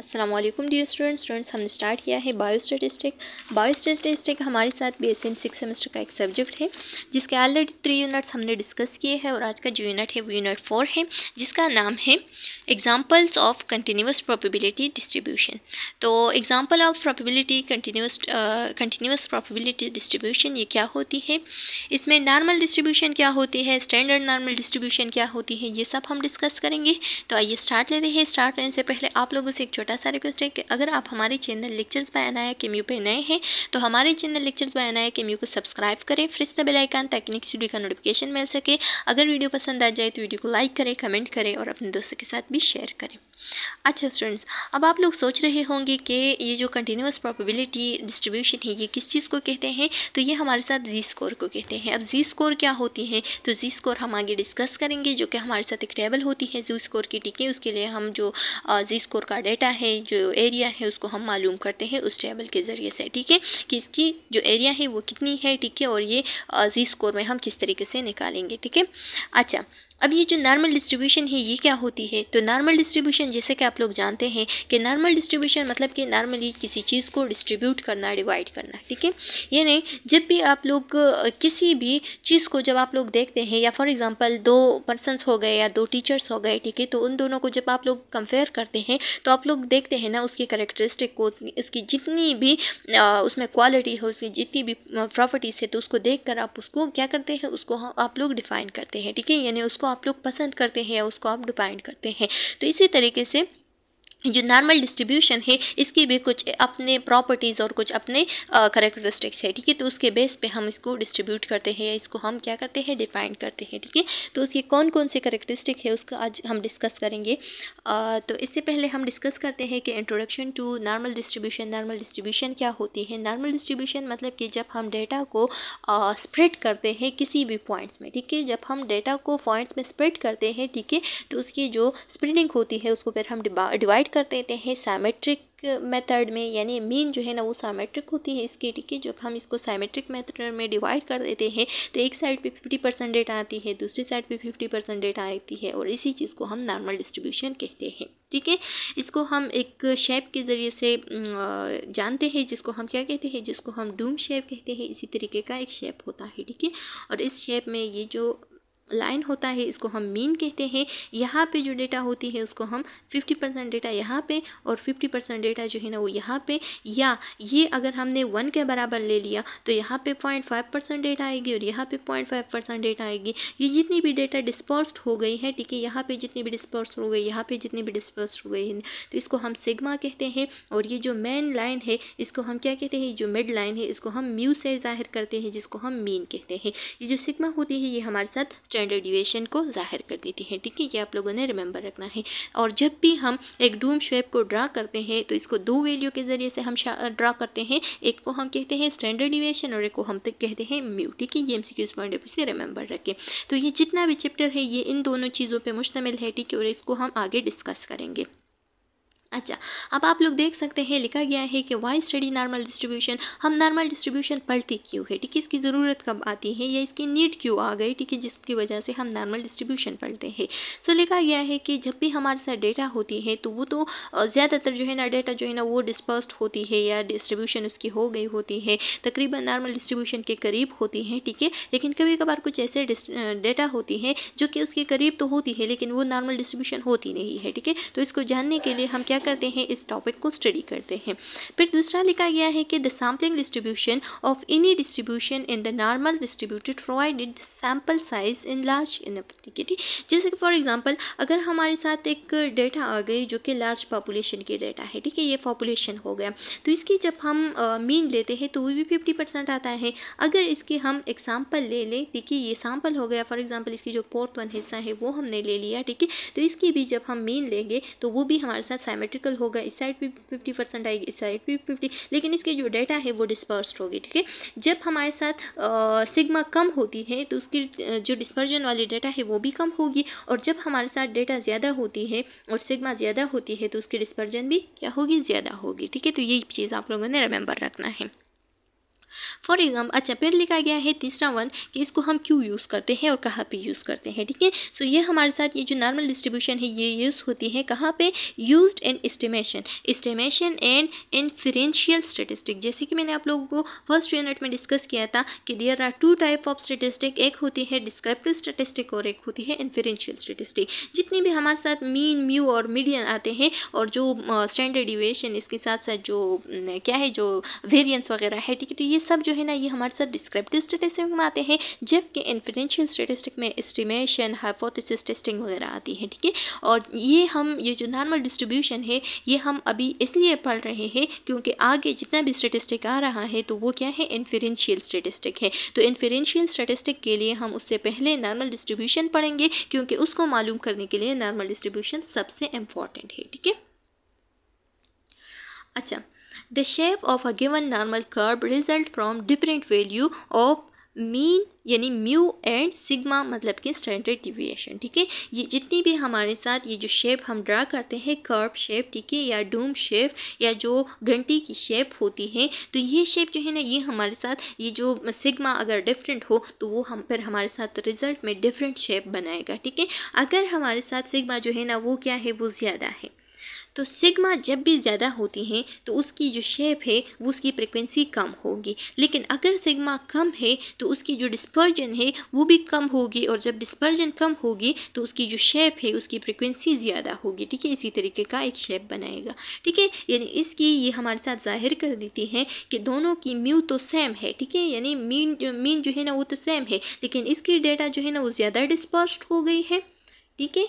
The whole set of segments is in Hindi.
असलम डियर स्टूडेंट स्टूडेंट्स हमने स्टार्ट किया है बायो स्टेटिस्टिक बायो स्टेटिस्टिक हमारे साथ B S N six semester का एक सब्जेक्ट है जिसके ऑलरेडी थ्री यूनिट्स हमने डिस्कस किए हैं और आज का जो यूनिट है वो यूनिट फोर है जिसका नाम है examples of continuous probability distribution तो example of probability continuous continuous probability distribution ये क्या होती है इसमें नॉर्मल डिस्ट्रीब्यूशन क्या होती है स्टैंडर्ड नॉर्मल डिस्ट्रीब्यूशन क्या होती है ये सब हम डिस्कस करेंगे तो आइए स्टार्ट लेते हैं स्टार्ट लेने से पहले आप लोगों से एक छोटा सा रिक्वेस्ट है कि अगर आप हमारे चैनल लेक्चर्स बाय अनाया केम्यू पे नए हैं तो हमारे चैनल लेक्चर्स बाय अनाया केम्यू को सब्सक्राइब करें फ्रिज द बेल ताकि नेक्स्ट वीडियो का नोटिफिकेशन मिल सके अगर वीडियो पसंद आ जाए तो वीडियो को लाइक करें कमेंट करें और अपने दोस्तों के साथ भी शेयर करें अच्छा स्टूडेंट्स अब आप लोग सोच रहे होंगे कि ये जो कंटिन्यूस प्रोबेबिलिटी डिस्ट्रीब्यूशन है ये किस चीज़ को कहते हैं तो ये हमारे साथ जी स्कोर को कहते हैं अब जी स्कोर क्या होती है तो जी स्कोर हम आगे डिस्कस करेंगे जो कि हमारे साथ एक टेबल होती है जी स्कोर की ठीक उसके लिए हम जो जी स्कोर का डाटा है जो एरिया है उसको हम मालूम करते हैं उस टेबल के ज़रिए से ठीक है कि इसकी जो एरिया है वो कितनी है ठीक है और ये जी स्कोर में हम किस तरीके से निकालेंगे ठीक है अच्छा अब ये जो नॉर्मल डिस्ट्रीब्यूशन है ये क्या होती है तो नॉर्मल डिस्ट्रीब्यूशन जैसे कि आप लोग जानते हैं कि नॉर्मल डिस्ट्रीब्यूशन मतलब कि नॉर्मली किसी चीज़ को डिस्ट्रीब्यूट करना डिवाइड करना ठीक है यानी जब भी आप लोग किसी भी चीज़ को जब आप लोग देखते हैं या फॉर एग्ज़ाम्पल दो पर्सनस हो गए या दो टीचर्स हो गए ठीक है तो उन दोनों को जब आप लोग कंपेयर करते हैं तो आप लोग देखते हैं ना उसकी करेक्टरिस्टिक को उसकी जितनी भी उसमें क्वालिटी हो उसकी जितनी भी प्रॉपर्टीज़ है तो उसको देख कर आप उसको क्या करते हैं उसको आप लोग डिफ़ाइन करते हैं ठीक है यानी उसको आप लोग पसंद करते हैं या उसको आप डिपेंड करते हैं तो इसी तरीके से जो नॉर्मल डिस्ट्रीब्यूशन है इसकी भी कुछ अपने प्रॉपर्टीज़ और कुछ अपने करेक्टरिस्टिक्स है ठीक है तो उसके बेस पे हम इसको डिस्ट्रीब्यूट करते हैं या इसको हम क्या करते हैं डिफाइन करते हैं ठीक है तो उसके कौन कौन से करेक्टरिस्टिक है उसका आज हम डिस्कस करेंगे आ, तो इससे पहले हम डिस्कस करते हैं कि introduction to normal distribution normal distribution क्या होती है नॉर्मल डिस्ट्रीब्यूशन मतलब कि जब हम डेटा को स्प्रेड करते हैं किसी भी पॉइंट्स में ठीक है जब हम डेटा को पॉइंट्स में स्प्रेड करते हैं ठीक है तो उसकी जो स्प्रेडिंग होती है उसको फिर हम डिवाइड कर देते हैं सामेट्रिक मेथड में यानी मीन जो है ना वो सामेट्रिक होती है इसकी ठीक है जब हम इसको सामेट्रिक मेथड में डिवाइड कर देते हैं तो एक साइड पे फिफ्टी परसेंट डेटा आती है दूसरी साइड पे फिफ्टी परसेंट डेटा आती है और इसी चीज़ को हम नॉर्मल डिस्ट्रीब्यूशन कहते हैं ठीक है इसको हम एक शेप के ज़रिए से जानते हैं जिसको हम क्या कहते हैं जिसको हम डूम शेप कहते हैं इसी तरीके का एक शेप होता है ठीक है और इस शेप में ये जो लाइन होता है इसको हम मीन कहते हैं यहाँ पे जो डेटा होती है उसको हम 50 परसेंट डेटा यहाँ पे और 50 परसेंट डेटा जो है ना वो यहाँ पे या ये अगर हमने वन के बराबर ले लिया तो यहाँ पे 0.5 परसेंट डेटा आएगी और यहाँ पे 0.5 परसेंट डेटा आएगी ये जितनी भी डेटा डिस्पर्स्ड हो गई है ठीक है यहाँ पर जितनी भी डिस्पर्स हो गई यहाँ पर जितनी भी डिस्पर्स हो गई है तो इसको हम सिगमा कहते हैं और ये जो मेन लाइन है इसको हम क्या कहते हैं जो मिड लाइन है इसको हम म्यू से जाहिर करते हैं जिसको हम मीन कहते हैं ये जो सिगमा होती है ये हमारे साथ स्टैंडर्ड डिविएशन को जाहिर कर देती है ठीक है ये आप लोगों ने रिमेंबर रखना है और जब भी हम एक डूम शेप को ड्रा करते हैं तो इसको दो वैल्यू के ज़रिए से हम ड्रा करते हैं एक को हम कहते हैं स्टैंडर्ड डिविएशन और एक को हम तो कहते हैं म्यू ठीक है ये M C point of view से रिमेंबर रखें तो ये जितना भी चैप्टर है ये इन दोनों चीज़ों पर मुश्तमिल है ठीक है और इसको हम आगे डिस्कस करेंगे अच्छा अब आप लोग देख सकते हैं लिखा गया है कि वाई स्टडी नॉर्मल डिस्ट्रीब्यूशन हम नॉर्मल डिस्ट्रीब्यूशन पढ़ते क्यों है ठीक है इसकी ज़रूरत कब आती है या इसकी नीड क्यों आ गई ठीक है जिसकी वजह से हम नॉर्मल डिस्ट्रीब्यूशन पढ़ते हैं सो लिखा गया है कि जब भी हमारे साथ डेटा होती है तो वो तो ज़्यादातर जो है ना डेटा जो है ना वो डिस्पर्स्ड होती है या डिस्ट्रीब्यूशन उसकी हो गई होती है तकरीबन नॉर्मल डिस्ट्रीब्यूशन के करीब होती है ठीक है लेकिन कभी कभार कुछ ऐसे डेटा होती है जो कि उसके करीब तो होती है लेकिन वो नॉर्मल डिस्ट्रीब्यूशन होती नहीं है ठीक है तो इसको जानने के लिए हम क्या क्या करते हैं इस टॉपिक को स्टडी करते हैं फिर दूसरा लिखा गया है कि the sampling distribution of any distribution in the normal distributed provided the sample size in large in ठीक जैसे कि फॉर एग्जाम्पल अगर हमारे साथ एक डेटा आ गई जो कि लार्ज पॉपुलेशन की डेटा है ठीक है ये पॉपुलेशन हो गया तो इसकी जब हम मीन uh, लेते हैं तो वो भी फिफ्टी परसेंट आता है अगर इसकी हम एग्जाम्पल ले लें ठीक है ये सैम्पल हो गया फॉर एग्जाम्पल इसकी जो फोर्थ वन हिस्सा है वो हमने ले लिया ठीक है तो इसकी भी जब हम मीन लेंगे तो वो भी हमारे साथ साइमेट सिमेट्रिकल होगा इस साइड भी फिफ्टी परसेंट आएगी इस साइड भी फिफ्टी लेकिन इसकी जो डेटा है वो डिस्पर्स्ड होगी ठीक है जब हमारे साथ सिग्मा कम होती है तो उसकी जो डिस्पर्जन वाली डेटा है वो भी कम होगी और जब हमारे साथ डेटा ज़्यादा होती है और सिग्मा ज़्यादा होती है तो उसकी डिस्पर्जन भी क्या होगी ज़्यादा होगी ठीक है तो ये चीज़ आप लोगों ने रिमेंबर रखना है फॉर एग्जाम्पल अच्छा फिर लिखा गया है तीसरा वन कि इसको हम क्यों यूज़ करते हैं और कहाँ पे यूज़ करते हैं ठीक है सो ये हमारे साथ ये जो नॉर्मल डिस्ट्रीब्यूशन है ये यूज़ होती है कहाँ पे use in estimation estimation and inferential statistic जैसे कि मैंने आप लोगों को फर्स्ट यूनिट में डिस्कस किया था कि there are two type of statistic एक होती है डिस्क्रिप्टिव स्टेटिस्टिक और एक होती है इन्फ्रेंशियल स्टेटिस्टिक जितनी भी हमारे साथ मीन म्यू और मीडियन आते हैं और जो स्टैंडर्ड डिवेशन इसके साथ साथ जो क्या है जो वेरियंस वगैरह है ठीक है तो ये सब जो है ना ये हमारे साथ डिस्क्रिप्टिव स्टेटिस्टिक में आते हैं जबकि इन्फ्लेंशियल स्टेटिस्टिक में एस्टिमेशन हाइपोथिस टेस्टिंग वगैरह आती है ठीक है और ये हम ये जो नॉर्मल डिस्ट्रीब्यूशन है ये हम अभी इसलिए पढ़ रहे हैं क्योंकि आगे जितना भी स्टेटिस्टिक आ रहा है तो वो क्या है इन्फेरेंशियल स्टेटिस्टिक है तो इन्फेरेंशियल स्टेटिस्टिक के लिए हम उससे पहले नॉर्मल डिस्ट्रीब्यूशन पढ़ेंगे क्योंकि उसको मालूम करने के लिए नॉर्मल डिस्ट्रीब्यूशन सबसे इम्पॉर्टेंट है ठीक है अच्छा The shape of a given normal curve result from different value of mean यानी म्यू एंड सिग्मा मतलब कि स्टैंडर्ड डिविएशन ठीक है ये जितनी भी हमारे साथ ये जो शेप हम ड्रा करते हैं कर्व शेप ठीक है या डूम शेप या जो घंटी की शेप होती है तो ये शेप जो है ना ये हमारे साथ ये जो सिग्मा अगर डिफरेंट हो तो वो हम फिर हमारे साथ रिजल्ट में डिफरेंट शेप बनाएगा ठीक है अगर हमारे साथ सिग्मा जो है ना वो क्या है वो ज़्यादा है तो सिग्मा जब भी ज़्यादा होती हैं तो उसकी जो शेप है वो उसकी फ्रिक्वेंसी कम होगी लेकिन अगर सिग्मा कम है तो उसकी जो डिस्पर्जन है वो भी कम होगी और जब डिस्पर्जन कम होगी तो उसकी जो शेप है उसकी फ्रिक्वेंसी ज़्यादा होगी ठीक है इसी तरीके का एक शेप बनाएगा ठीक है यानी इसकी ये हमारे साथ जाहिर कर देती हैं कि दोनों की म्यू तो सेम है ठीक है यानी मीन मीन जो है ना वो तो सेम है लेकिन इसकी डेटा जो है ना वो ज़्यादा डिस्पर्स्ड हो गई है ठीक है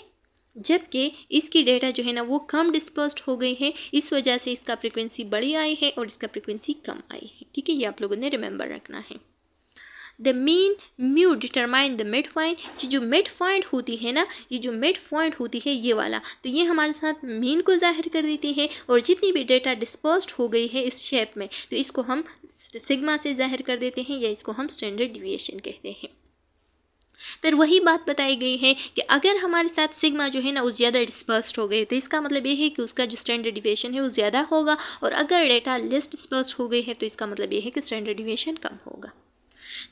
जबकि इसकी डेटा जो है ना वो कम डिस्पर्स्ड हो गई है इस वजह से इसका फ्रिक्वेंसी बड़ी आई है और इसका फ्रिक्वेंसी कम आई है ठीक है ये आप लोगों ने रिमेंबर रखना है the mean mu determine the mid point ये जो मिड पॉइंट होती है ना ये जो मिड पॉइंट होती है ये वाला तो ये हमारे साथ मीन को जाहिर कर देती है और जितनी भी डेटा डिस्पर्स्ड हो गई है इस शेप में तो इसको हम सिग्मा से जाहिर कर देते हैं या इसको हम स्टैंडर्ड डिविएशन कहते हैं फिर वही बात बताई गई है कि अगर हमारे साथ सिग्मा जो है ना वो ज़्यादा डिस्पर्स्ड हो गए तो इसका मतलब ये है कि उसका जो स्टैंडर्ड डिविएशन है वो ज़्यादा होगा और अगर डेटा लिस्ट डिस्पर्स हो गई है तो इसका मतलब ये है कि स्टैंडर्ड डिविएशन कम होगा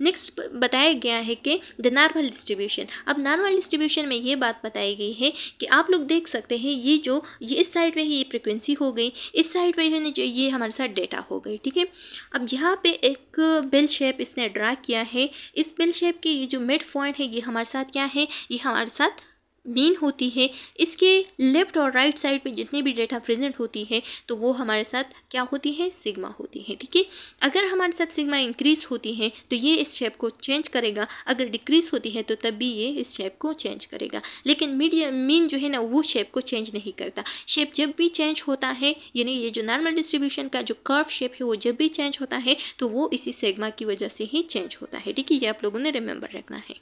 नेक्स्ट बताया गया है कि द नॉर्मल डिस्ट्रीब्यूशन अब नॉर्मल डिस्ट्रीब्यूशन में ये बात बताई गई है कि आप लोग देख सकते हैं ये जो ये इस साइड में ही ये फ्रिक्वेंसी हो गई इस साइड में जो ये हमारे साथ डेटा हो गई ठीक है अब यहाँ पे एक बेल शेप इसने ड्रा किया है इस बेल शेप के ये जो मिड पॉइंट है ये हमारे साथ क्या है ये हमारे साथ मीन होती है इसके लेफ़्ट और राइट साइड पे जितने भी डेटा प्रेजेंट होती है तो वो हमारे साथ क्या होती है सिग्मा होती है ठीक है अगर हमारे साथ सिग्मा इंक्रीज होती है तो ये इस शेप को चेंज करेगा अगर डिक्रीज होती है तो तब भी ये इस शेप को चेंज करेगा लेकिन मीडियम मीन जो है ना वो शेप को चेंज नहीं करता शेप जब भी चेंज होता है यानी ये जो नॉर्मल डिस्ट्रीब्यूशन का जो कर्व शेप है वो जब भी चेंज होता है तो वो इसी सिगमा की वजह से ही चेंज होता है ठीक है ये आप लोगों ने रिमेंबर रखना है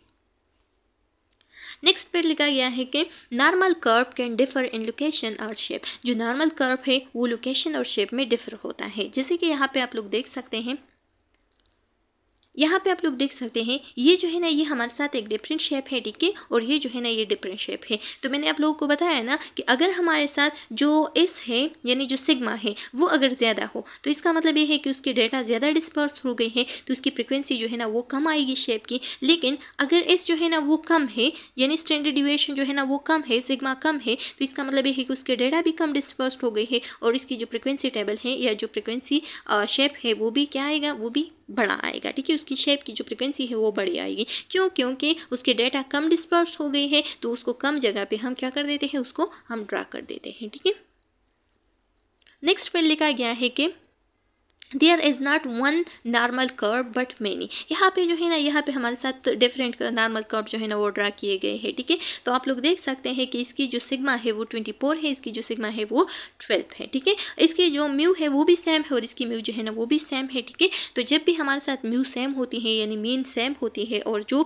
नेक्स्ट पर लिखा गया है कि normal curve can differ in location और शेप जो नॉर्मल कर्व है वो लोकेशन और शेप में डिफर होता है जैसे कि यहाँ पे आप लोग देख सकते हैं यहाँ पे आप लोग देख सकते हैं ये जो है ना ये हमारे साथ एक डिफरेंट शेप है ठीक है और ये जो है ना ये डिफरेंट शेप है तो मैंने आप लोगों को बताया ना कि अगर हमारे साथ जो एस है यानी जो सिग्मा है वो अगर ज़्यादा हो तो इसका मतलब ये है कि उसके डेटा ज़्यादा डिस्पर्स हो गए हैं तो उसकी फ्रिक्वेंसी जो है ना वो कम आएगी शेप की लेकिन अगर एस जो है ना वो कम है यानी स्टैंडर्ड ड्यूएशन जो है ना वो कम है सिग्मा कम है तो इसका मतलब ये है कि उसके डेटा भी कम डिस्पर्स हो गए है और इसकी जो फ्रिक्वेंसी टेबल है या जो फ्रिक्वेंसी शेप है वो भी क्या आएगा वो भी बड़ा आएगा ठीक है उसकी शेप की जो फ्रिक्वेंसी है वो बड़ी आएगी क्यों क्योंकि उसके डेटा कम डिस्पर्स हो गए हैं तो उसको कम जगह पे हम क्या कर देते हैं उसको हम ड्रा कर देते हैं ठीक है नेक्स्ट पर लिखा गया है कि there is not one normal curve but many यहाँ पे जो है ना यहाँ पे हमारे साथ डिफरेंट नॉर्मल कर्व जो है ना वो ड्रा किए गए हैं ठीक है तो आप लोग देख सकते हैं कि इसकी जो सिग्मा है वो ट्वेंटी फोर है इसकी जो सिग्मा है वो ट्वेल्व है ठीक है इसकी जो म्यू है वो भी सेम है और इसकी म्यू जो है ना वो भी सेम है ठीक है तो जब भी हमारे साथ म्यू सेम होती है यानी मीन सेम होती है और जो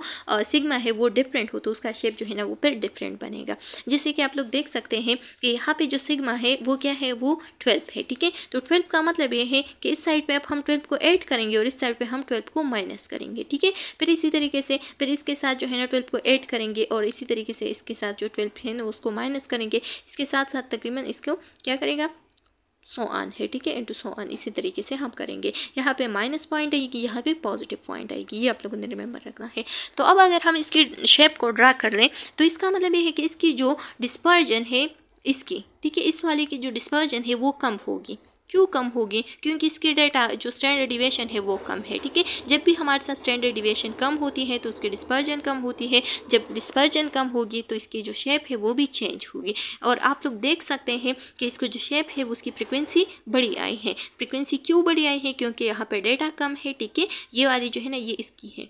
सिग्मा है वो डिफरेंट हो तो उसका शेप जो है ना वो फिर डिफरेंट बनेगा जिससे कि आप लोग देख सकते हैं कि यहाँ पर जो सिग्मा है वो क्या है वो ट्वेल्व है ठीक है तो ट्वेल्व का मतलब ये है कि इस साइड साइड पे अब हम ट्वेल्व को ऐड करेंगे और इस साइड पे हम ट्वेल्व को माइनस करेंगे ठीक है फिर इसी तरीके से फिर इसके साथ जो है ना ट्वेल्व को ऐड करेंगे और इसी तरीके से इसके साथ जो ट्वेल्व है ना उसको माइनस करेंगे इसके साथ साथ तकरीबन इसको क्या करेगा सो आन है ठीक है इंटू सो आन इसी तरीके से हम करेंगे यहाँ पे माइनस पॉइंट आएगी यहाँ पे पॉजिटिव पॉइंट आएगी ये आप लोगों ने रिमेंबर रखना है तो अब अगर हम इसकी शेप को ड्रा कर लें तो इसका मतलब ये है कि इसकी जो डिस्पर्जन है इसकी ठीक है इस वाले की जो डिस्पर्जन है वो कम होगी क्यों कम होगी क्योंकि इसकी डेटा जो स्टैंडर्ड डिवेशन है वो कम है ठीक है जब भी हमारे साथ स्टैंडर्ड डिवेशन कम होती है तो उसकी डिस्पर्जन कम होती है जब डिस्पर्जन कम होगी तो इसकी जो शेप है वो भी चेंज होगी और आप लोग देख सकते हैं कि इसको जो शेप है उसकी फ्रिक्वेंसी बड़ी आई है फ्रिक्वेंसी क्यों बड़ी आई है क्योंकि यहाँ पर डेटा कम है ठीक है ये वाली जो है ना ये इसकी है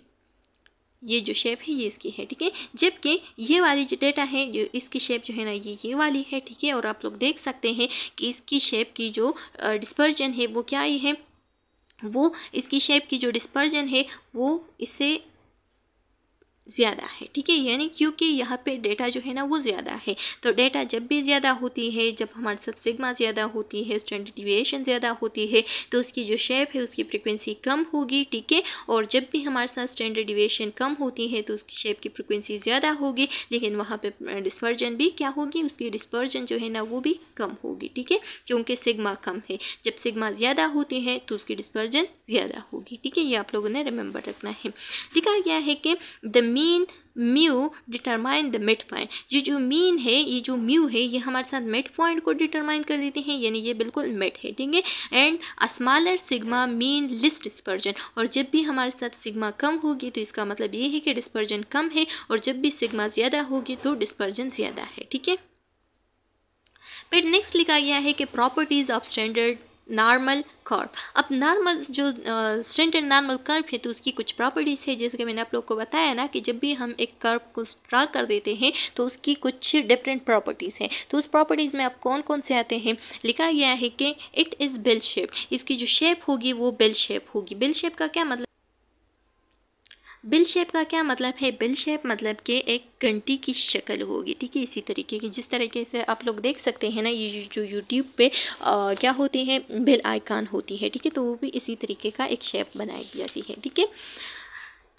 ये जो शेप है ये इसकी है ठीक है जबकि ये वाली जो डेटा है जो इसकी शेप जो है ना ये ये वाली है ठीक है और आप लोग देख सकते हैं कि इसकी शेप की जो डिस्पर्जन है वो क्या ही है वो इसकी शेप की जो डिस्पर्जन है वो इसे ज़्यादा है ठीक है यानी क्योंकि यहाँ पे डेटा जो है ना वो ज़्यादा है तो डेटा जब भी ज़्यादा होती है जब हमारे साथ सिग्मा ज़्यादा होती है स्टैंडर्ड डिविएशन ज़्यादा होती है तो उसकी जो शेप है उसकी फ्रिक्वेंसी कम होगी ठीक है और जब भी हमारे साथ स्टैंडर्ड डिविएशन कम होती है तो उसकी शेप की फ्रिक्वेंसी ज़्यादा होगी लेकिन वहाँ पर डिस्पर्जन भी क्या होगी उसकी डिस्पर्जन जो है ना वो भी कम होगी ठीक है क्योंकि सिग्मा कम है जब सिग्मा ज़्यादा होती है तो उसकी डिस्पर्जन ज़्यादा होगी ठीक है ये आप लोगों ने रिमेंबर रखना है लिखा गया है कि the mean mu determine the mid point ये जो मीन है ये जो म्यू है ये हमारे साथ मिड पॉइंट को डिटरमाइन कर देते हैं यानी ये बिल्कुल मिड है ठीक है and smaller sigma mean least dispersion और जब भी हमारे साथ सिग्मा कम होगी तो इसका मतलब ये है कि डिस्पर्जन कम है और जब भी सिग्मा ज़्यादा होगी तो डिस्पर्जन ज़्यादा है ठीक है फिर नेक्स्ट लिखा गया है कि properties of standard normal curve अब नॉर्मल जो स्ट्रेंट एंड नॉर्मल कर्व है तो उसकी कुछ प्रॉपर्टीज़ है जैसे कि मैंने आप लोग को बताया ना कि जब भी हम एक कर्व को ड्रा कर देते हैं तो उसकी कुछ डिफरेंट प्रॉपर्टीज़ हैं तो उस प्रॉपर्टीज़ में आप कौन कौन से आते हैं लिखा गया है कि इट इज़ बेल शेप इसकी जो शेप होगी वो बेल शेप होगी बेल शेप का क्या मतलब बिल शेप का क्या मतलब है बिल शेप मतलब कि एक घंटी की शक्ल होगी ठीक है इसी तरीके की जिस तरीके से आप लोग देख सकते हैं ना ये जो यूट्यूब पे आ, क्या होती है बिल आइकान होती है ठीक है तो वो भी इसी तरीके का एक शेप बनाई जाती है ठीक है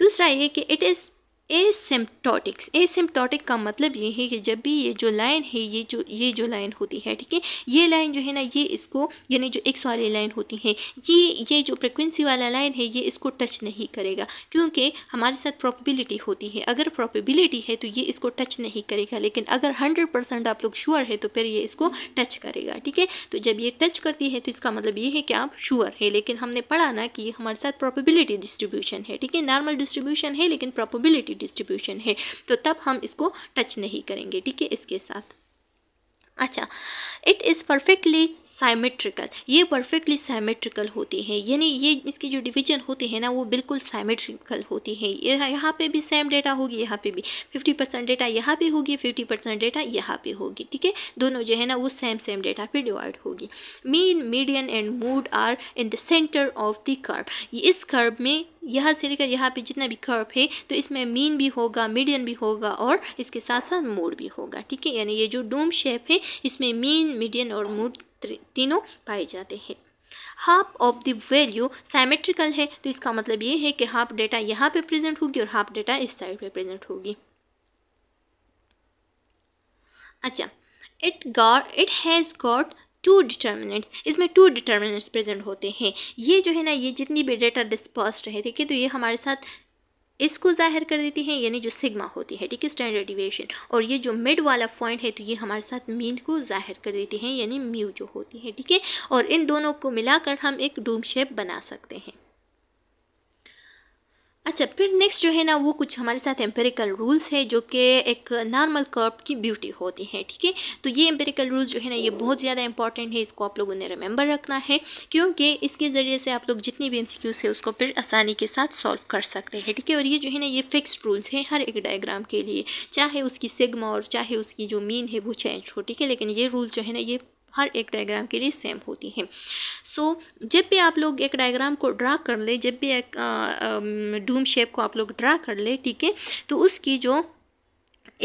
दूसरा ये कि इट इज़ एसिम्टोटिक्स एसिम्टोटिक का मतलब ये है कि जब भी ये जो लाइन है ये जो ये जो लाइन होती है ठीक है ये लाइन जो है ना ये इसको यानी जो एक्स वाली लाइन होती है ये ये जो फ्रिक्वेंसी वाला लाइन है ये इसको टच नहीं करेगा क्योंकि हमारे साथ प्रॉपिबिलिटी होती है अगर प्रॉपिबिलिटी है तो ये इसको टच नहीं करेगा लेकिन अगर हंड्रेड परसेंट आप लोग श्योर है तो फिर ये इसको टच करेगा ठीक है तो जब ये टच करती है तो इसका मतलब ये है कि आप श्योर है लेकिन हमने पढ़ा ना कि हमारे साथ प्रॉपिबिलिटी डिस्ट्रीब्यूशन है ठीक है नॉर्मल डिस्ट्रीब्यूशन है लेकिन प्रॉपिबिलिटी डिस्ट्रीब्यूशन है तो तब हम इसको टच नहीं करेंगे ठीक है इसके साथ अच्छा इट इज़ परफेक्टली साइमेट्रिकल ये परफेक्टली साइमेट्रिकल होती हैं यानी ये इसकी जो डिवीजन होते हैं ना वो बिल्कुल साइमेट्रिकल होती हैं यहाँ पे भी सेम डेटा होगी यहाँ पे भी फिफ्टी परसेंट डेटा यहाँ पे होगी फिफ्टी परसेंट डेटा यहाँ पे होगी ठीक है दोनों जो है ना वो सेम सेम डेटा पे डिवाइड होगी mean median and mode are in the centre of the curve इस कर्व में यहाँ से लेकर यहाँ पे जितना भी कर्व है तो इसमें मीन भी होगा मीडियन भी होगा और इसके साथ साथ मोड भी होगा ठीक है यानी ये जो डोम शेप है इसमें मीन मीडियन और मोड तीनों पाए जाते हैं half of the value symmetrical है तो इसका मतलब ये है कि हाफ डेटा यहाँ पे प्रेजेंट होगी और हाफ डेटा इस साइड पे प्रेजेंट होगी अच्छा it got it has got two determinants इसमें टू डिटर्मिनेंट्स प्रेजेंट होते हैं ये जो है ना ये जितनी भी डेटा डिस्पर्स रहे थे कि तो ये हमारे साथ इसको ज़ाहिर कर देती हैं यानी जो सिग्मा होती है ठीक है स्टैंडर्ड डिविएशन और ये जो मिड वाला पॉइंट है तो ये हमारे साथ मीन को ज़ाहिर कर देती हैं यानी म्यू जो होती है ठीक है और इन दोनों को मिलाकर हम एक डूम शेप बना सकते हैं अच्छा फिर नेक्स्ट जो है ना वो कुछ हमारे साथ एम्पेरिकल रूल्स है जो कि एक नॉर्मल कर्व की ब्यूटी होती है ठीक है तो ये एम्पेरिकल रूल्स जो है ना ये बहुत ज़्यादा इंपॉर्टेंट है इसको आप लोगों ने रिमेंबर रखना है क्योंकि इसके ज़रिए से आप लोग जितनी भी एम है उसको फिर आसानी के साथ सॉल्व कर सकते हैं ठीक है और ये जो है ना ये फ़िक्स रूल्स हैं हर एक डायग्राम के लिए चाहे उसकी सिगमा और चाहे उसकी जो मीन है वो चेंज हो ठीक है लेकिन ये रूल जो है ना ये हर एक डायग्राम के लिए सेम होती हैं सो so, जब भी आप लोग एक डायग्राम को ड्रा कर ले जब भी एक डूम शेप को आप लोग ड्रा कर ले ठीक है तो उसकी जो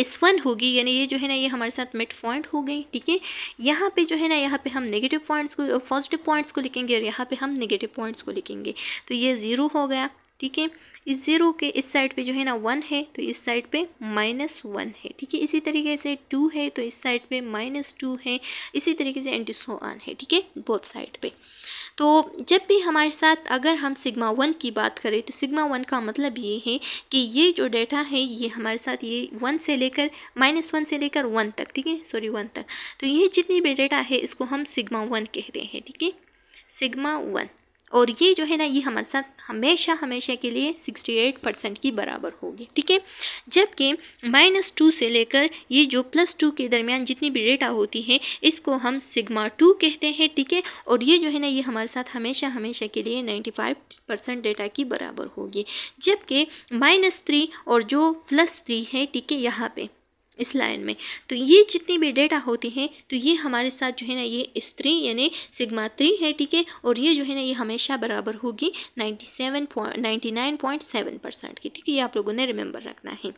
इस वन होगी यानी ये जो है ना ये हमारे साथ मिड पॉइंट हो गई ठीक है यहाँ पे जो है ना यहाँ पे हम नेगेटिव पॉइंट्स को पॉजिटिव पॉइंट्स को लिखेंगे और यहाँ पे हम नेगेटिव पॉइंट्स को लिखेंगे तो ये ज़ीरो हो गया ठीक है इस ज़ीरो के इस साइड पे जो है ना वन है तो इस साइड पे माइनस वन है ठीक है इसी तरीके से टू है तो इस साइड पे माइनस टू है इसी तरीके से एंटी सो आन है ठीक है बोथ साइड पे तो जब भी हमारे साथ अगर हम सिग्मा वन की बात करें तो सिग्मा वन का मतलब ये है कि ये जो डेटा है ये हमारे साथ ये वन से लेकर माइनस वन से लेकर वन तक ठीक है सॉरी वन तक तो ये जितनी भी डेटा है इसको हम सिग्मा वन कहते हैं ठीक है सिग्मा वन और ये जो है ना ये हमारे साथ हमेशा हमेशा के लिए 68 परसेंट की बराबर होगी ठीक है जबकि माइनस टू से लेकर ये जो प्लस टू के दरमियान जितनी भी डेटा होती है इसको हम सिग्मा टू कहते हैं ठीक है और ये जो है ना ये हमारे साथ हमेशा हमेशा के लिए 95 परसेंट डेटा की बराबर होगी जबकि माइनस थ्री और जो प्लस थ्री है ठीक है यहाँ पर इस लाइन में तो ये जितनी भी डेटा होती हैं तो ये हमारे साथ जो है ना ये स्त्री यानी सिग्मा थ्री है ठीक है और ये जो है ना ये हमेशा बराबर होगी ninety seven point ninety nine point seven percent की ठीक है ये आप लोगों ने रिमेंबर रखना है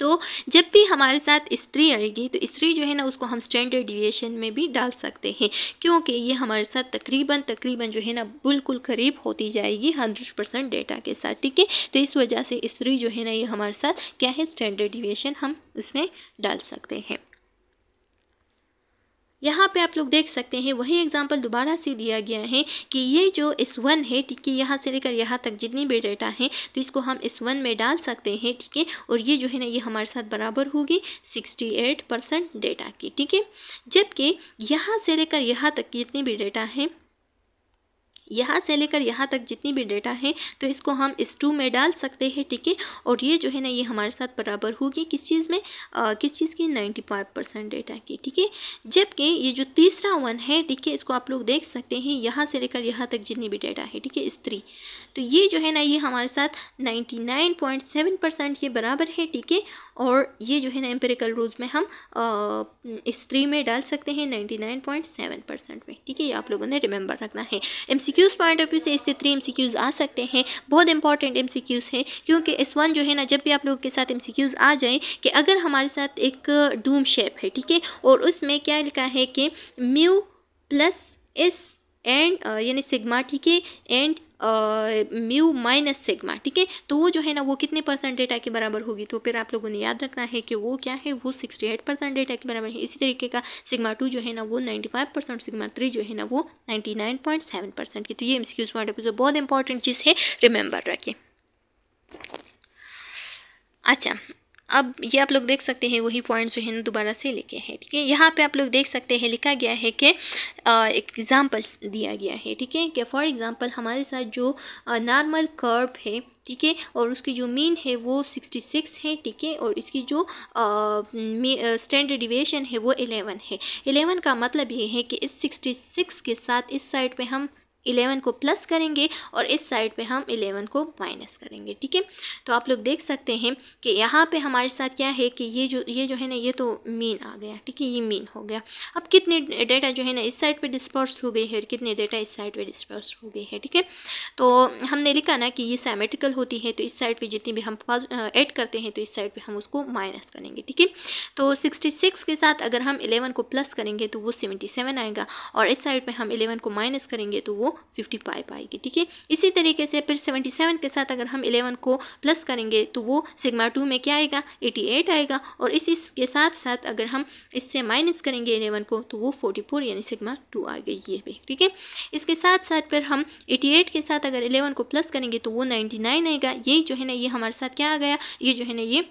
तो जब भी हमारे साथ स्त्री आएगी तो स्त्री जो है ना उसको हम स्टैंडर्ड डिविएशन में भी डाल सकते हैं क्योंकि ये हमारे साथ तकरीबन तकरीबन जो है ना बिल्कुल करीब होती जाएगी हंड्रेड परसेंट डेटा के साथ ठीक है तो इस वजह से स्त्री जो है ना ये हमारे साथ क्या है स्टैंडर्ड डिविएशन हम इसमें डाल सकते हैं यहाँ पे आप लोग देख सकते हैं वही एग्जाम्पल दोबारा से दिया गया है कि ये जो इस वन है ठीक है यहाँ से लेकर यहाँ तक जितनी भी डेटा है तो इसको हम इस वन में डाल सकते हैं ठीक है और ये जो है ना ये हमारे साथ बराबर होगी सिक्सटी एट परसेंट डेटा की ठीक है जबकि यहाँ से लेकर यहाँ तक जितनी भी डेटा है यहाँ से लेकर यहाँ तक जितनी भी डेटा है तो इसको हम इस टू में डाल सकते हैं ठीक है और ये जो है ना ये हमारे साथ बराबर होगी किस चीज़ में आ, किस चीज़ की नाइन्टी फाइव परसेंट डेटा की ठीक है जबकि ये जो तीसरा वन है ठीक है इसको आप लोग देख सकते हैं यहाँ से लेकर यहाँ तक जितनी भी डेटा है ठीक है स्त्री तो ये जो है ना ये हमारे साथ ninety nine point seven percent के बराबर है ठीक है और ये जो है ना एम्पेरिकल रूल्स में हम स्त्री में डाल सकते हैं ninety nine point seven percent में ठीक है ये आप लोगों ने रिमेंबर रखना है M C Qs point of view से इससे थ्री एम सी क्यूज़ आ सकते हैं बहुत इंपॉर्टेंट एम क्यूज़ हैं क्योंकि एस वन जो है ना जब भी आप लोगों के साथ एम सी क्यूज़ आ जाए कि अगर हमारे साथ एक डूम uh, शेप है ठीक है और उसमें क्या लिखा है कि म्यू प्लस एस एंड यानी सिग्मा ठीक है एंड म्यू माइनस सिग्मा ठीक है तो वो जो है ना वो कितने परसेंट डेटा के बराबर होगी तो फिर आप लोगों ने याद रखना है कि वो क्या है वो सिक्सटी एट परसेंट डेटा के बराबर है इसी तरीके का सिग्मा टू जो है ना वो ninety five percent sigma three जो है ना वो ninety nine point seven percent की तो ये एमसीक्यूज पॉइंट ऑफ बहुत इंपॉर्टेंट चीज़ है रिमेंबर रखें अच्छा अब ये आप लोग देख सकते हैं वही पॉइंट जो है ना दोबारा से लिखे हैं ठीक है यहाँ पे आप लोग देख सकते हैं लिखा गया है कि एग्ज़ाम्पल दिया गया है ठीक है कि फॉर एग्ज़ाम्पल हमारे साथ जो नॉर्मल कर्व है ठीक है और उसकी जो मीन है वो सिक्सटी सिक्स है ठीक है और इसकी जो स्टैंडर्ड डिवेशन है वो एलेवन है एलेवन का मतलब ये है कि इस सिक्सटी सिक्स के साथ इस साइड पे हम 11 को प्लस करेंगे और इस साइड पे हम इलेवन को माइनस करेंगे ठीक है तो आप लोग देख सकते हैं कि यहाँ पे हमारे साथ क्या है कि ये जो ये जो है ना ये तो मीन आ गया ठीक है ये मीन हो गया अब कितने डेटा जो है ना इस साइड पे डिस्पर्स हो गई है और कितने डेटा इस साइड पे डिस्पर्स हो गए हैं ठीक है तो हमने लिखा ना कि ये सेमेट्रिकल होती है तो इस साइड पर जितनी भी हम ऐड करते हैं तो इस साइड पर हम उसको माइनस करेंगे ठीक है तो सिक्सटी के साथ अगर हम इलेवन को प्लस करेंगे तो वो सेवेंटी आएगा और इस साइड पर हम इलेवन को माइनस करेंगे तो वो फिफ्टी फाइव आएगी ठीक है इसी तरीके से फिर सेवेंटी सेवन के साथ अगर हम इलेवन को प्लस करेंगे तो वो सिग्मा टू में क्या आएगा एटी एट आएगा और इसी के साथ साथ अगर हम इससे माइनस करेंगे इलेवन को तो वो फोर्टी फोर यानी सिग्मा टू आ गई ये भी ठीक है इसके साथ साथ फिर हम एटी एट के साथ अगर इलेवन को प्लस करेंगे तो वो नाइन्टी नाइन आएगा यही जो है ना ये हमारे साथ क्या आ गया ये जो है ना ये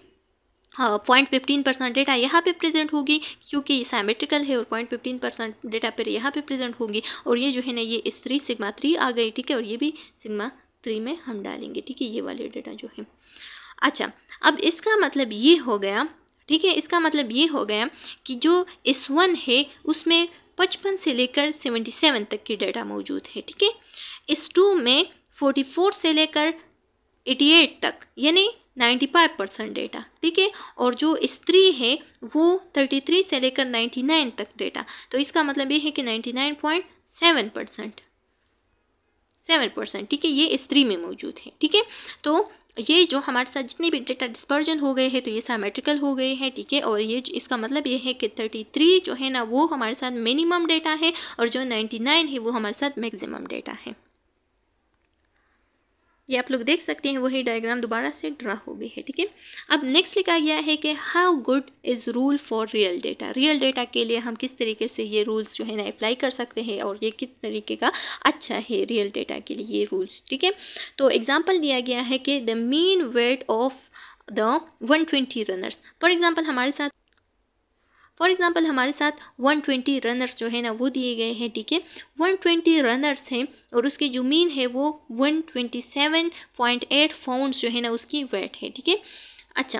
पॉइंट फिफ्टीन परसेंट डेटा यहाँ पे प्रेजेंट होगी क्योंकि ये साइमेट्रिकल है और पॉइंट फिफ्टीन परसेंट डेटा पर यहाँ पे प्रेजेंट होगी और ये जो है ना ये इस थ्री सिग्मा थ्री आ गई ठीक है और ये भी सिग्मा थ्री में हम डालेंगे ठीक है ये वाले डेटा जो है अच्छा अब इसका मतलब ये हो गया ठीक है इसका मतलब ये हो गया कि जो एस वन है उसमें पचपन से लेकर सेवेंटी सेवन तक की डेटा मौजूद है ठीक है एस टू में फोर्टी फोर से लेकर एटी एट तक यानी 95 परसेंट डेटा ठीक है और जो स्त्री है वो 33 से लेकर 99 तक डेटा तो इसका मतलब ये है कि 99.7 परसेंट सेवन परसेंट ठीक है ये स्त्री में मौजूद है ठीक है तो ये जो हमारे साथ जितने भी डेटा डिस्पर्जन हो गए हैं तो ये सामेट्रिकल हो गए हैं ठीक है और ये इसका मतलब ये है कि थर्टी थ्री जो है ना वो हमारे साथ मिनिमम डेटा है और जो नाइन्टी नाइन है वो हमारे साथ मैक्सिमम डेटा है ये आप लोग देख सकते हैं वही डायग्राम दोबारा से ड्रा हो गई है ठीक है अब नेक्स्ट लिखा गया है कि how good is rule for real data real data के लिए हम किस तरीके से ये रूल्स जो है ना अप्लाई कर सकते हैं और ये किस तरीके का अच्छा है रियल डेटा के लिए ये रूल्स ठीक है तो एग्ज़ाम्पल दिया गया है कि the mean weight of the one twenty runners for example हमारे साथ फॉर एग्ज़ाम्पल हमारे साथ 120 रनर्स जो है ना वो दिए गए हैं ठीक है 120 रनर्स हैं और उसकी जो मीन है वो 127.8 फाउंड्स जो है ना उसकी वेट है ठीक है अच्छा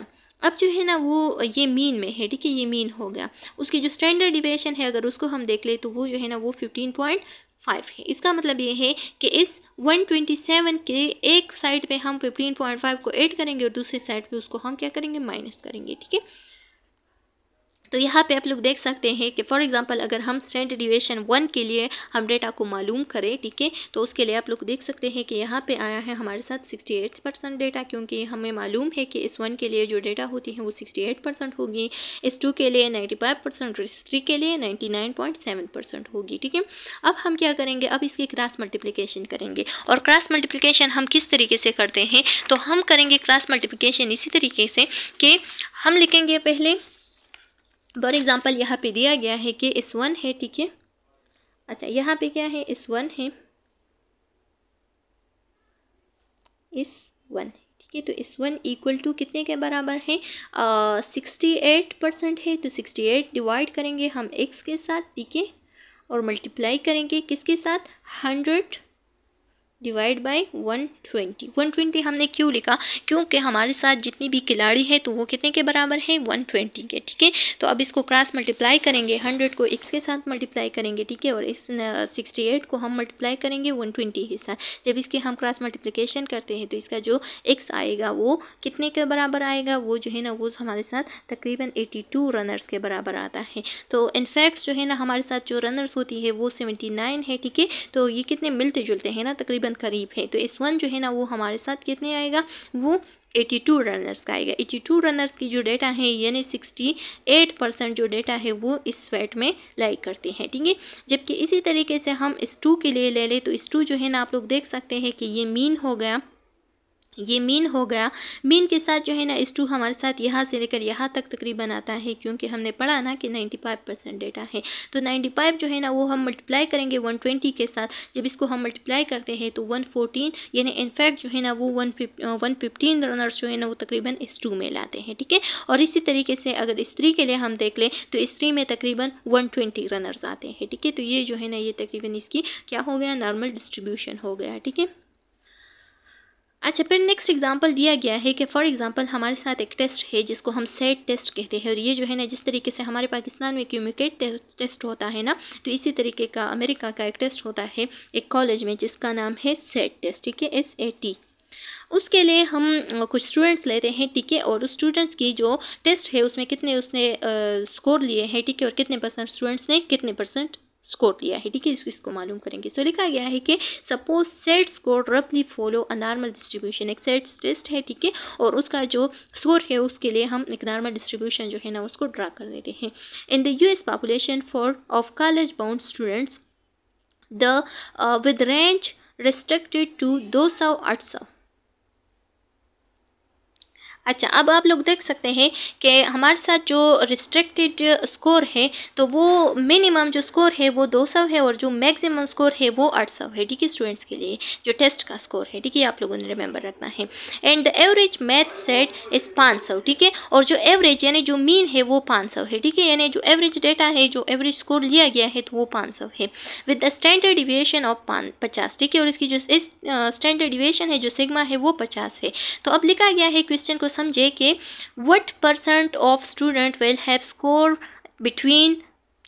अब जो है ना वो ये मीन में है ठीक है ये मीन हो गया उसकी जो स्टैंडर्ड डिवेशन है अगर उसको हम देख ले तो वो जो है ना वो फिफ्टीन पॉइंट फाइव है इसका मतलब ये है कि इस 127 के एक साइड पे हम 15.5 को ऐड करेंगे और दूसरी साइड पे उसको हम क्या करेंगे माइनस करेंगे ठीक है तो यहाँ पे आप लोग देख सकते हैं कि फॉर एग्जांपल अगर हम स्टैंड डिवेशन वन के लिए हम डेटा को मालूम करें ठीक है तो उसके लिए आप लोग देख सकते हैं कि यहाँ पे आया है हमारे साथ 68 परसेंट डेटा क्योंकि हमें मालूम है कि इस वन के लिए जो डेटा होती है वो 68 परसेंट होगी इस टू के लिए 95 परसेंट और इस थ्री के लिए सेवन परसेंट होगी ठीक है अब हम क्या करेंगे अब इसकी क्रॉस मल्टीप्लीकेशन करेंगे और क्रॉस मल्टीप्लिकेशन हम किस तरीके से करते हैं तो हम करेंगे क्रॉस मल्टीप्लिकेशन इसी तरीके से कि हम लिखेंगे पहले फॉर एग्ज़ाम्पल यहाँ पे दिया गया है कि इस वन है ठीक है अच्छा यहाँ पे क्या है इस वन है इस वन है ठीक है तो इस वन इक्वल टू कितने के बराबर है सिक्सटी एट परसेंट है तो सिक्सटी एट डिवाइड करेंगे हम एक्स के साथ ठीक है और मल्टीप्लाई करेंगे किसके साथ हंड्रेड डिवाइड बाय 120 120 हमने क्यों लिखा क्योंकि हमारे साथ जितनी भी खिलाड़ी है तो वो कितने के बराबर है 120 के ठीक है तो अब इसको क्रॉस मल्टीप्लाई करेंगे 100 को x के साथ मल्टीप्लाई करेंगे ठीक है और इस 68 को हम मल्टीप्लाई करेंगे 120 के साथ जब इसके हम क्रॉस मल्टीप्लिकेशन करते हैं तो इसका जो x आएगा वो कितने के बराबर आएगा वो जो है ना वो हमारे साथ तकरीबन टू रनर्स के बराबर आता है तो इनफैक्ट जो है ना हमारे साथ जो रनर्स होती है वो नाइन है ठीक है तो ये कितने मिलते जुलते हैं ना तकरीबन तकरीबन करीब है तो एस वन जो है ना वो हमारे साथ कितने आएगा वो 82 रनर्स का आएगा 82 रनर्स की जो डेटा है यानी 68 परसेंट जो डेटा है वो इस स्वेट में लाइक करते हैं ठीक है जबकि इसी तरीके से हम इस टू के लिए ले लें तो इस टू जो है ना आप लोग देख सकते हैं कि ये मीन हो गया ये मीन हो गया मीन के साथ जो है ना इस टू हमारे साथ यहाँ से लेकर यहाँ तक तकरीबन आता है क्योंकि हमने पढ़ा ना कि 95 परसेंट डेटा है तो 95 जो है ना वो हम मल्टीप्लाई करेंगे 120 के साथ जब इसको हम मल्टीप्लाई करते हैं तो 114 यानी इनफैक्ट जो है ना वो वन वन फिफ्टीन रनर्स जो है ना वो तकरीबन इस टू में लाते हैं ठीक है और इसी तरीके से अगर स्त्री के लिए हम देख लें तो स्त्री में तकरीबन वन रनर्स आते हैं ठीक है तो ये जो है ना ये तकरीबन इसकी क्या हो गया नॉर्मल डिस्ट्रीब्यूशन हो गया ठीक है अच्छा फिर नेक्स्ट एग्जांपल दिया गया है कि फॉर एग्जांपल हमारे साथ एक टेस्ट है जिसको हम सेट टेस्ट कहते हैं और ये जो है ना जिस तरीके से हमारे पाकिस्तान में क्यूमिकेट टेस्ट टेस्ट होता है ना तो इसी तरीके का अमेरिका का एक टेस्ट होता है एक कॉलेज में जिसका नाम है सेट टेस्ट ठीक है एस ए टी उसके लिए हम कुछ स्टूडेंट्स लेते हैं टीके और उस स्टूडेंट्स की जो टेस्ट है उसमें कितने उसने स्कोर लिए हैं टीके और कितने परसेंट स्टूडेंट्स ने कितने परसेंट स्कोर दिया है ठीक है इसको इसको मालूम करेंगे सो लिखा गया है कि सपोज सेट स्कोर रफली फॉलो अ नॉर्मल डिस्ट्रीब्यूशन एक सेट टेस्ट है ठीक है और उसका जो स्कोर है उसके लिए हम एक नॉर्मल डिस्ट्रीब्यूशन जो है ना उसको ड्रा कर देते हैं in the U S population for of college bound students the with range restricted to दो सौ आठ सौ अच्छा अब आप लोग देख सकते हैं कि हमारे साथ जो रिस्ट्रिक्टेड स्कोर है तो वो मिनिमम जो स्कोर है वो 200 है और जो मैक्सिमम स्कोर है वो 800 है ठीक है स्टूडेंट्स के लिए जो टेस्ट का स्कोर है ठीक है आप लोगों ने रिमेंबर रखना है and the average math SAT is सौ ठीक है और जो एवरेज यानी जो मीन है वो सौ है ठीक है यानी जो एवरेज डेटा है जो एवरेज स्कोर लिया गया है तो वो सौ है with the standard deviation of पचास ठीक है और इसकी जो इस स्टैंडर्ड डिविएशन है जो सिग्मा है वो पचास है तो अब लिखा गया है क्वेश्चन को समझे कि what percent of student will have score between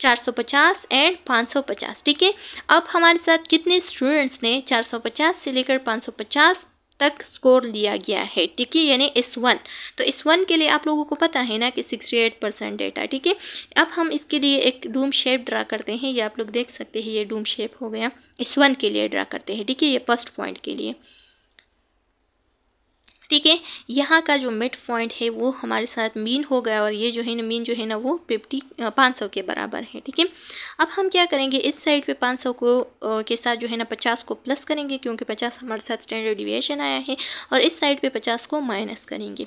450 and 550 ठीक है अब हमारे साथ कितने स्टूडेंट्स ने 450 से लेकर 550 तक स्कोर लिया गया है ठीक है यानी इस वन तो इस वन के लिए आप लोगों को पता है ना कि सिक्सटी एट परसेंट डेटा ठीक है अब हम इसके लिए एक डूम शेप ड्रा करते हैं ये आप लोग देख सकते हैं ये डूम शेप हो गया इस वन के लिए ड्रा करते हैं ठीक है ये फर्स्ट पॉइंट के लिए ठीक है यहाँ का जो मिड पॉइंट है वो हमारे साथ मीन हो गया और ये जो है ना मीन जो है ना वो फिफ्टी पाँच सौ के बराबर है ठीक है अब हम क्या करेंगे इस साइड पे पाँच सौ को आ, के साथ जो है ना पचास को प्लस करेंगे क्योंकि पचास हमारे साथ स्टैंडर्ड डिविएशन आया है और इस साइड पे पचास को माइनस करेंगे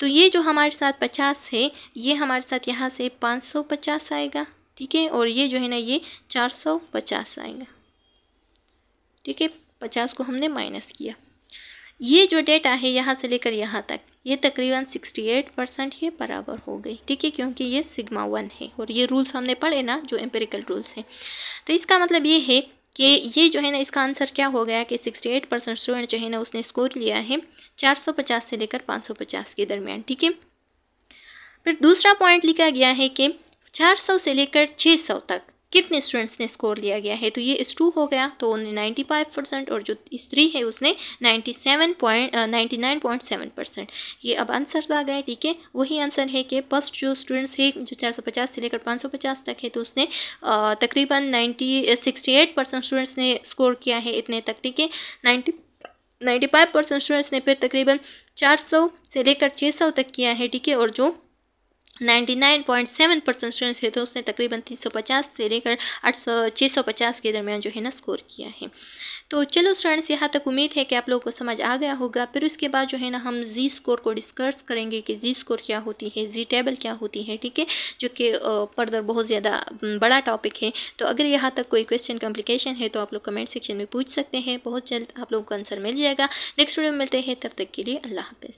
तो ये जो हमारे साथ पचास है ये हमारे साथ यहाँ से पाँच सौ पचास आएगा ठीक है और ये जो है ना ये चार सौ पचास आएगा ठीक है पचास को हमने माइनस किया ये जो डेटा है यहाँ से लेकर यहाँ तक ये तकरीबन 68 परसेंट ये बराबर हो गई ठीक है क्योंकि ये सिग्मा वन है और ये रूल्स हमने पढ़े ना जो एम्पेरिकल रूल्स हैं तो इसका मतलब ये है कि ये जो है ना इसका आंसर क्या हो गया कि 68 परसेंट स्टूडेंट जो है ना उसने स्कोर लिया है 450 से लेकर 550 के दरमियान ठीक है फिर दूसरा पॉइंट लिखा गया है कि चार से लेकर छः तक कितने स्टूडेंट्स ने स्कोर लिया गया है तो ये इस टू हो गया तो उन्हें नाइन्टी फाइव परसेंट और जो इस थ्री है उसने ninety seven point ninety nine point seven percent ये अब आंसर आ गए ठीक है वही आंसर है कि फर्स्ट जो स्टूडेंट्स है जो चार सौ पचास से लेकर पाँच सौ पचास तक है तो उसने तकरीबन ninety sixty eight percent students ने स्कोर किया है इतने तक ठीक है ninety ninety five percent students ने फिर तकरीबन चार सौ से लेकर छः सौ तक किया है ठीक है और जो 99.7 परसेंट स्टूडेंट्स थे तो उसने तकरीबन 350 से लेकर आठ सौ के दरमियान जो है ना स्कोर किया है तो चलो स्टूडेंट्स यहाँ तक उम्मीद है कि आप लोगों को समझ आ गया होगा फिर उसके बाद जो है ना हम जी स्कोर को डिस्कस करेंगे कि जी स्कोर क्या होती है जी टेबल क्या होती है ठीक है जो कि पर्दर बहुत ज़्यादा बड़ा टॉपिक है तो अगर यहाँ तक कोई क्वेश्चन कम्प्लिकेशन है तो आप लोग कमेंट सेक्शन में पूछ सकते हैं बहुत जल्द आप लोगों को आंसर मिल जाएगा नेक्स्ट वीडियो में मिलते हैं तब तक के लिए अल्लाह हाफ़